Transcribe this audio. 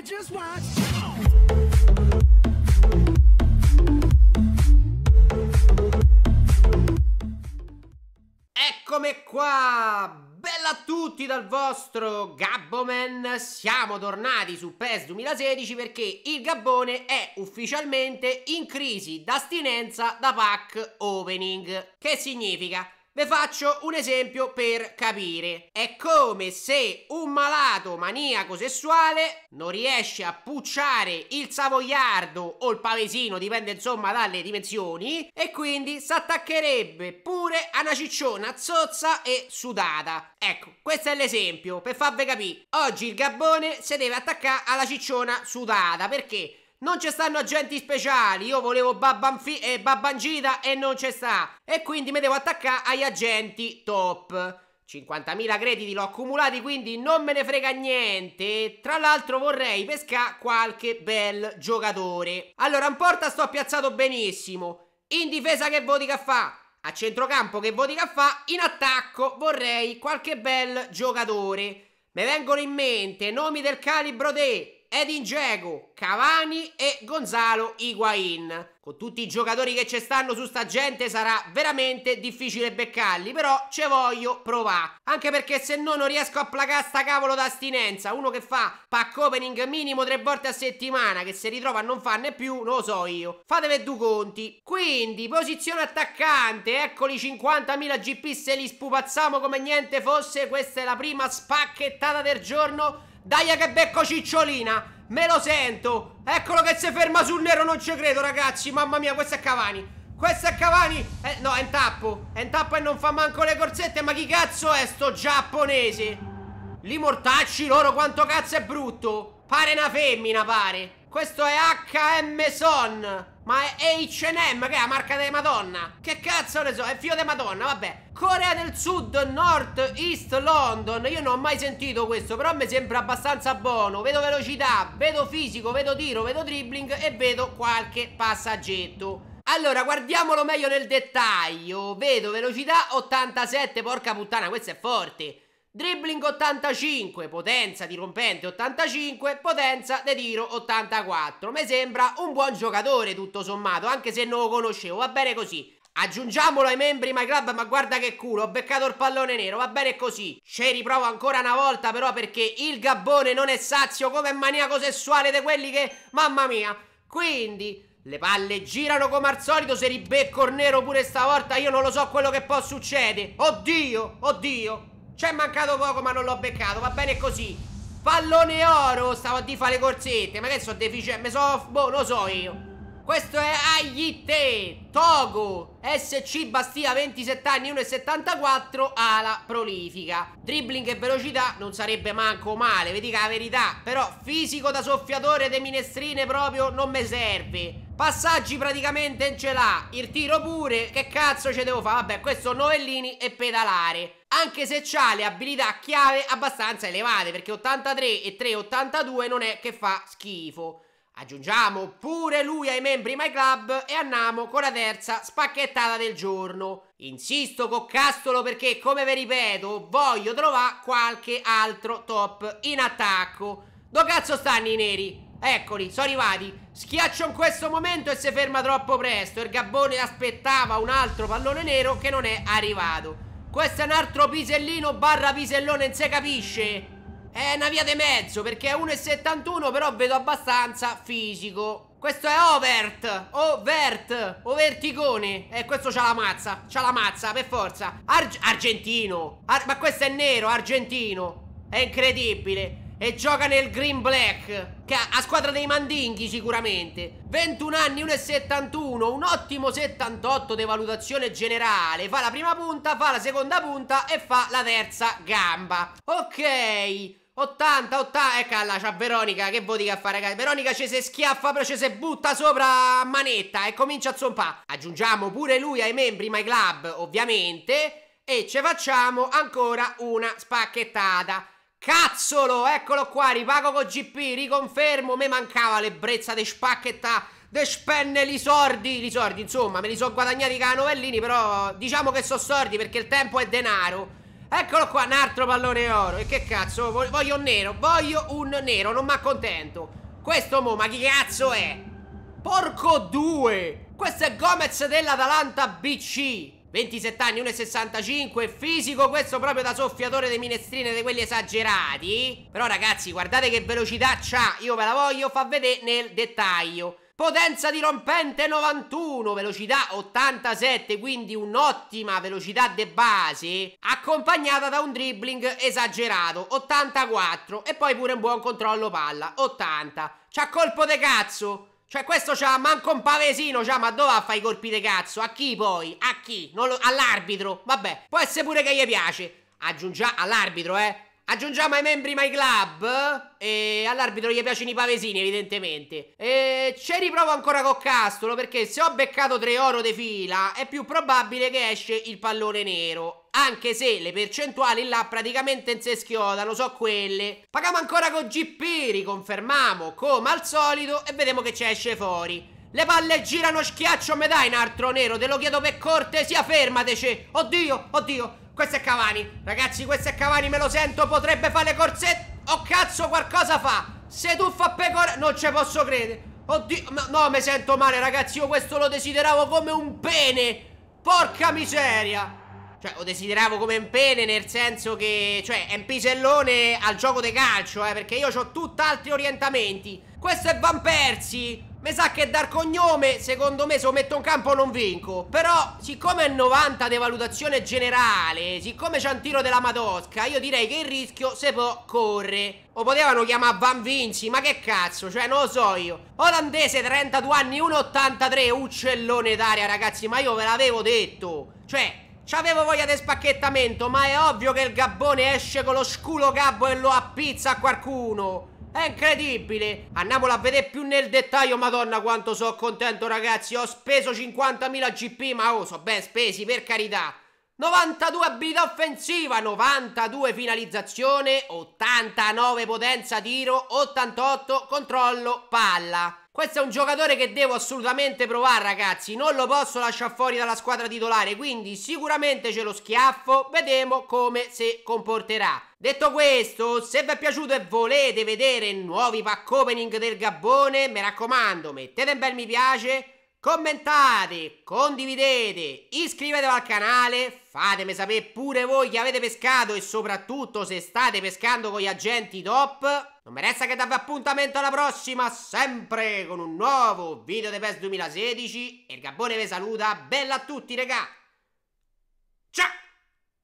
could just watch. Eccomi qua! Bella a tutti dal vostro Gabboman, siamo tornati su PES 2016 perché il Gabbone è ufficialmente in crisi d'astinenza da pack opening. Che significa? Ve faccio un esempio per capire. È come se un malato maniaco sessuale non riesce a pucciare il savoiardo o il pavesino, dipende insomma dalle dimensioni, e quindi si attaccherebbe pure a una cicciona zozza e sudata. Ecco, questo è l'esempio per farvi capire. Oggi il gabbone si deve attaccare alla cicciona sudata perché non ci stanno agenti speciali. Io volevo Babbanfi e eh, Babbangita e non ci sta. E quindi mi devo attaccare agli agenti top. 50.000 crediti l'ho accumulati quindi non me ne frega niente Tra l'altro vorrei pescare qualche bel giocatore Allora in porta sto piazzato benissimo In difesa che voti che fa? A centrocampo che voti che fa? In attacco vorrei qualche bel giocatore Mi vengono in mente nomi del calibro de Edin Dzeko, Cavani e Gonzalo Higuain. Con tutti i giocatori che ci stanno su sta gente sarà veramente difficile beccarli, però ce voglio provare. Anche perché se no non riesco a placare sta cavolo d'astinenza, uno che fa pack opening minimo tre volte a settimana, che si ritrova a non farne più, non lo so io. Fatevi due conti. Quindi, posizione attaccante, eccoli 50.000 GP se li spupazziamo come niente fosse, questa è la prima spacchettata del giorno dai che becco cicciolina. Me lo sento. Eccolo che si ferma sul nero, non ci credo, ragazzi. Mamma mia, questo è Cavani. Questo è Cavani. Eh, no, è in tappo. È in tappo e non fa manco le corsette. Ma chi cazzo è sto giapponese? Li mortacci loro, quanto cazzo è brutto. Pare una femmina, pare. Questo è HM Son. Ma è H&M, che è la marca della Madonna? Che cazzo ne so, è figlio della Madonna, vabbè. Corea del Sud, North, East London. Io non ho mai sentito questo, però mi sembra abbastanza buono. Vedo velocità, vedo fisico, vedo tiro, vedo dribbling e vedo qualche passaggetto. Allora, guardiamolo meglio nel dettaglio. Vedo velocità 87, porca puttana, questo è forte. Dribbling 85, potenza di rompente 85, potenza di tiro 84. Mi sembra un buon giocatore tutto sommato, anche se non lo conoscevo, va bene così. Aggiungiamolo ai membri My Club, ma guarda che culo, ho beccato il pallone nero, va bene così. Ci riprovo ancora una volta però perché il gabbone non è sazio come maniaco sessuale di quelli che... Mamma mia! Quindi... Le palle girano come al solito, se ribecco il nero pure stavolta io non lo so quello che può succedere. Oddio, oddio, c'è mancato poco ma non l'ho beccato Va bene così Pallone oro Stavo a di fare le corsette Ma che sono deficiente Boh, lo so io questo è Ayitte Togo SC Bastia 27 anni 1,74 Ala prolifica Dribbling e velocità non sarebbe manco male Vi dica la verità Però fisico da soffiatore de minestrine proprio non mi serve Passaggi praticamente ce l'ha Il tiro pure Che cazzo ci devo fare? Vabbè questo novellini e pedalare anche se ha le abilità chiave abbastanza elevate perché 83 e 3,82 non è che fa schifo Aggiungiamo pure lui ai membri My Club e andiamo con la terza spacchettata del giorno. Insisto con Castolo perché, come vi ripeto, voglio trovare qualche altro top in attacco. Dove cazzo stanno i neri? Eccoli, sono arrivati. Schiaccio in questo momento e si ferma troppo presto. Il gabbone aspettava un altro pallone nero che non è arrivato. Questo è un altro pisellino barra pisellone, non si capisce? È una via di mezzo perché è 1,71 però vedo abbastanza fisico Questo è Overt Overt Overticone Eh questo c'ha la mazza C'ha la mazza per forza Ar Argentino Ar Ma questo è nero argentino È incredibile e gioca nel Green Black, che ha, squadra dei mandinghi sicuramente. 21 anni, 1,71, un ottimo 78 di valutazione generale. Fa la prima punta, fa la seconda punta e fa la terza gamba. Ok, 80, 80, ecco là c'ha Veronica, che vuoi dire a fare ragazzi? Veronica ci si schiaffa, però ci si butta sopra a manetta e comincia a zompa. Aggiungiamo pure lui ai membri My Club, ovviamente, e ci facciamo ancora una spacchettata. Cazzolo, eccolo qua, ripago con GP, riconfermo, me mancava l'ebbrezza di spacchetta, de spenne, li sordi, li sordi, insomma, me li sono guadagnati i novellini, però diciamo che sono sordi perché il tempo è denaro. Eccolo qua, un altro pallone oro. E che cazzo? Voglio un nero, voglio un nero, non mi accontento. Questo mo, ma chi cazzo è? Porco due! Questo è Gomez dell'Atalanta BC. 27 anni, 1,65 Fisico questo proprio da soffiatore dei minestrine di quelli esagerati Però ragazzi guardate che velocità c'ha Io ve la voglio far vedere nel dettaglio potenza dirompente 91, velocità 87, quindi un'ottima velocità de base, accompagnata da un dribbling esagerato 84 e poi pure un buon controllo palla 80. C'ha colpo de cazzo. Cioè questo c'ha manco un pavesino, c'ha ma dove va a fare i colpi de cazzo? A chi poi? A chi? Lo, all'arbitro? Vabbè, può essere pure che gli piace. Aggiungia all'arbitro, eh. Aggiungiamo ai membri My Club E all'arbitro gli piacciono i pavesini evidentemente E ci riprovo ancora con Castolo Perché se ho beccato tre oro di fila È più probabile che esce il pallone nero anche se le percentuali là praticamente non si schiodano, so quelle. Paghiamo ancora con GP, riconfermiamo come al solito e vediamo che ci esce fuori. Le palle girano schiaccio, me dai un altro nero, te lo chiedo per cortesia, fermateci. Oddio, oddio, questo è Cavani. Ragazzi, questo è Cavani, me lo sento, potrebbe fare le corsette. Oh cazzo, qualcosa fa. Se tu fa pecore Non ci posso credere. Oddio, no, mi sento male, ragazzi, io questo lo desideravo come un pene. Porca miseria. Cioè, lo desideravo come un pene nel senso che... Cioè, è un pisellone al gioco di calcio, eh, perché io ho tutt'altri orientamenti. Questo è Van Persi. Mi sa che dar cognome, secondo me, se lo metto in campo non vinco. Però, siccome è 90 di valutazione generale, siccome c'è un tiro della matosca, io direi che il rischio se può corre. O potevano chiamare Van Vinci, ma che cazzo, cioè non lo so io. Olandese, 32 anni, 1,83, uccellone d'aria, ragazzi, ma io ve l'avevo detto. Cioè, C'avevo voglia di spacchettamento, ma è ovvio che il gabbone esce con lo sculo gabbo e lo appizza a qualcuno. È incredibile! Andiamolo a vedere più nel dettaglio, madonna quanto sono contento ragazzi! Ho speso 50.000 GP, ma oh, sono ben spesi, per carità! 92 abilità offensiva, 92 finalizzazione, 89 potenza tiro, 88 controllo palla. Questo è un giocatore che devo assolutamente provare ragazzi Non lo posso lasciare fuori dalla squadra titolare Quindi sicuramente ce lo schiaffo Vedremo come si comporterà Detto questo, se vi è piaciuto e volete vedere nuovi pack opening del Gabbone Mi raccomando, mettete un bel mi piace commentate, condividete, iscrivetevi al canale, fatemi sapere pure voi che avete pescato e soprattutto se state pescando con gli agenti top. Non mi resta che darvi appuntamento alla prossima, sempre con un nuovo video di PES 2016 e il Gabbone vi saluta, bella a tutti regà! Ciao!